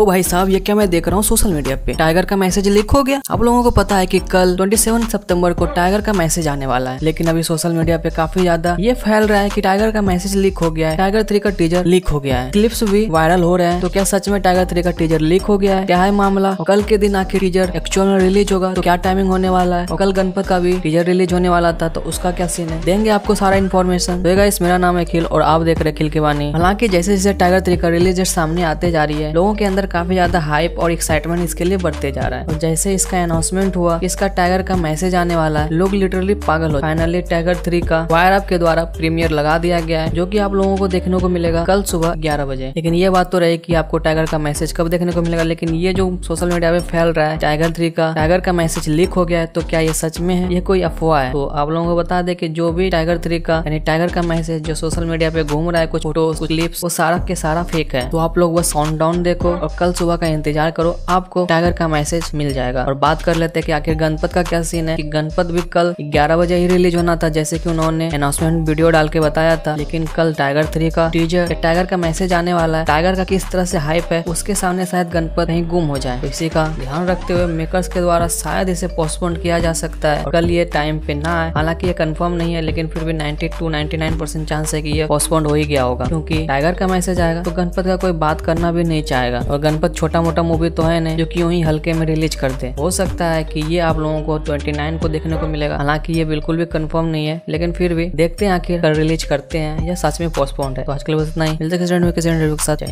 ओ भाई साहब ये क्या मैं देख रहा हूँ सोशल मीडिया पे टाइगर का मैसेज लीक हो गया आप लोगों को पता है कि कल 27 सितंबर को टाइगर का मैसेज आने वाला है लेकिन अभी सोशल मीडिया पे काफी ज्यादा ये फैल रहा है कि टाइगर का मैसेज लीक हो गया है टाइगर थ्री का टीजर लीक हो गया है क्लिप्स भी वायरल हो रहे हैं तो क्या सच में टाइगर थ्री का टीजर लीक हो गया है क्या है मामला और कल के दिन आखिर टीजर एक्चुअल में रिलीज होगा तो क्या टाइमिंग होने वाला है और कल गणपत का भी टीजर रिलीज होने वाला था तो उसका क्या सीन है देंगे आपको सारा इन्फॉर्मेशन देगा इस मेरा नाम है अखिल और आप देख रहे अखिल के वानी हालांकि जैसे जैसे टाइगर थ्री का रिलीज सामने आते जा रही है लोगों के अंदर काफी ज्यादा हाइप और एक्साइटमेंट इसके लिए बढ़ते जा रहा है और जैसे इसका अनाउंसमेंट हुआ इसका टाइगर का मैसेज आने वाला है लोग लिटरली पागल हो फाइनली टाइगर थ्री का वायर अप के द्वारा प्रीमियर लगा दिया गया है जो की आप लोगों को देखने को मिलेगा कल सुबह ग्यारह बजे लेकिन ये बात तो रहे की आपको टाइगर का मैसेज कब देखने को मिलेगा लेकिन ये जो सोशल मीडिया पे फैल रहा है टाइगर थ्री का टाइगर का मैसेज लीक हो गया है तो क्या ये सच में है ये कोई अफवाह है तो आप लोगों को बता दे की जो भी टाइगर थ्री का यानी टाइगर का मैसेज जो सोशल मीडिया पे घूम रहा है कुछ फोटो कुछ क्लिप्स वो सारा के सारा फेक है तो आप लोग वो साउंड डाउन देखो और कल सुबह का इंतजार करो आपको टाइगर का मैसेज मिल जाएगा और बात कर लेते हैं कि आखिर गणपत का क्या सीन है कि गणपत भी कल ग्यारह बजे ही रिलीज होना था जैसे कि उन्होंने अनाउंसमेंट वीडियो डाल के बताया था लेकिन कल टाइगर थ्री का टीजर टाइगर का मैसेज आने वाला है टाइगर का किस तरह से हाइप है उसके सामने शायद गणपत कहीं गुम हो जाए तो इसी का ध्यान रखते हुए मेकर्स के द्वारा शायद इसे पोस्टपोन किया जा सकता है कल ये टाइम पे ना आए हालांकि ये कंफर्म नहीं है लेकिन फिर भी नाइन्टी टू परसेंट चांस है की ये पोस्टपोन हो ही गया होगा क्यूँकी टाइगर का मैसेज आएगा तो गणपत का कोई बात करना भी नहीं चाहेगा और गणपत छोटा मोटा मूवी तो है नहीं जो की वही हल्के में रिलीज कर दे हो सकता है की ये आप लोगों को ट्वेंटी को देखने को मिलेगा हालांकि ये बिल्कुल भी कन्फर्म नहीं है लेकिन फिर भी देखते हैं आखिर रिलीज करते हैं या सच में पोस्टपोन है तो आजकल बस इतना ही मिलते हैं किसी रिव्यू के साथ